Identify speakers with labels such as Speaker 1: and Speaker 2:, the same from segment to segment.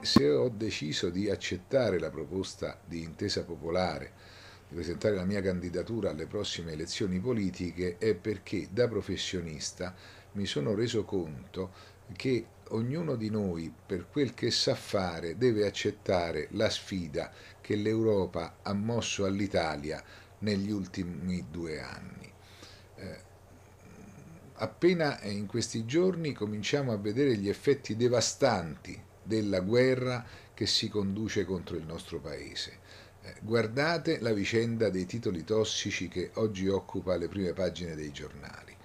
Speaker 1: se ho deciso di accettare la proposta di intesa popolare di presentare la mia candidatura alle prossime elezioni politiche è perché da professionista mi sono reso conto che ognuno di noi, per quel che sa fare, deve accettare la sfida che l'Europa ha mosso all'Italia negli ultimi due anni. Eh, appena in questi giorni cominciamo a vedere gli effetti devastanti della guerra che si conduce contro il nostro paese. Eh, guardate la vicenda dei titoli tossici che oggi occupa le prime pagine dei giornali.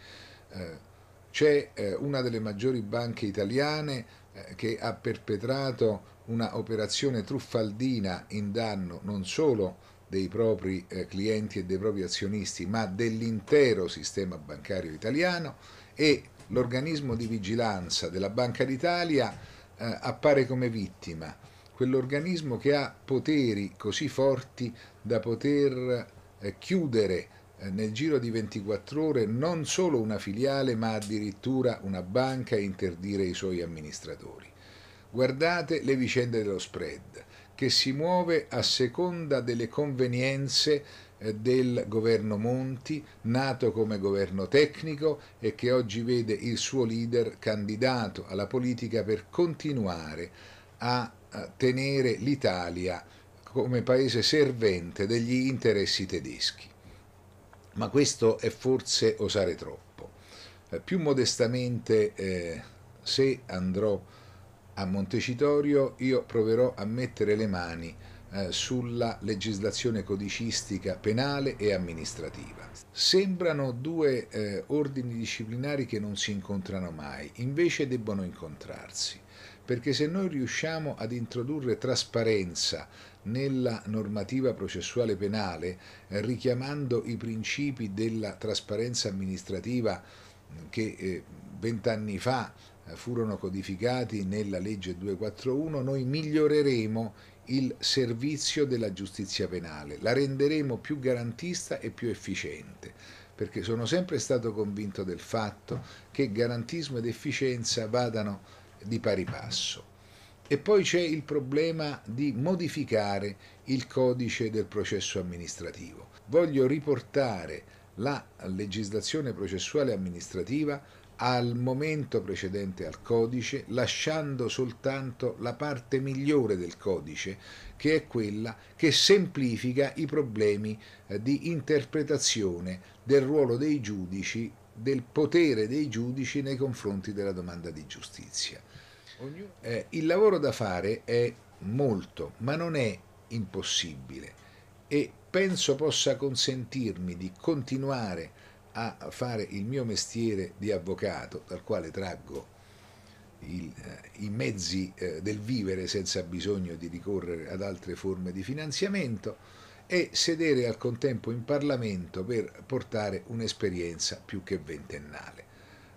Speaker 1: Eh, c'è eh, una delle maggiori banche italiane che ha perpetrato una operazione truffaldina in danno non solo dei propri clienti e dei propri azionisti, ma dell'intero sistema bancario italiano e l'organismo di vigilanza della Banca d'Italia eh, appare come vittima, quell'organismo che ha poteri così forti da poter eh, chiudere eh, nel giro di 24 ore non solo una filiale ma addirittura una banca e interdire i suoi amministratori. Guardate le vicende dello spread che si muove a seconda delle convenienze eh, del governo Monti, nato come governo tecnico e che oggi vede il suo leader candidato alla politica per continuare a tenere l'Italia come paese servente degli interessi tedeschi. Ma questo è forse osare troppo. Eh, più modestamente, eh, se andrò a Montecitorio, io proverò a mettere le mani eh, sulla legislazione codicistica penale e amministrativa. Sembrano due eh, ordini disciplinari che non si incontrano mai, invece debbono incontrarsi, perché se noi riusciamo ad introdurre trasparenza nella normativa processuale penale, eh, richiamando i principi della trasparenza amministrativa mm, che eh, vent'anni fa eh, furono codificati nella legge 241, noi miglioreremo il servizio della giustizia penale, la renderemo più garantista e più efficiente, perché sono sempre stato convinto del fatto che garantismo ed efficienza vadano di pari passo. E poi c'è il problema di modificare il codice del processo amministrativo. Voglio riportare la legislazione processuale amministrativa al momento precedente al codice, lasciando soltanto la parte migliore del codice, che è quella che semplifica i problemi eh, di interpretazione del ruolo dei giudici, del potere dei giudici nei confronti della domanda di giustizia. Eh, il lavoro da fare è molto, ma non è impossibile e penso possa consentirmi di continuare a fare il mio mestiere di avvocato, dal quale traggo il, eh, i mezzi eh, del vivere senza bisogno di ricorrere ad altre forme di finanziamento, e sedere al contempo in Parlamento per portare un'esperienza più che ventennale.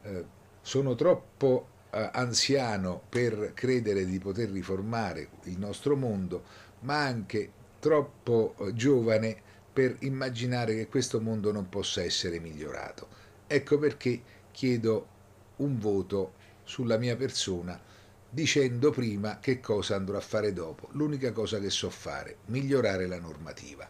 Speaker 1: Eh, sono troppo eh, anziano per credere di poter riformare il nostro mondo, ma anche troppo eh, giovane per immaginare che questo mondo non possa essere migliorato. Ecco perché chiedo un voto sulla mia persona dicendo prima che cosa andrò a fare dopo. L'unica cosa che so fare, migliorare la normativa.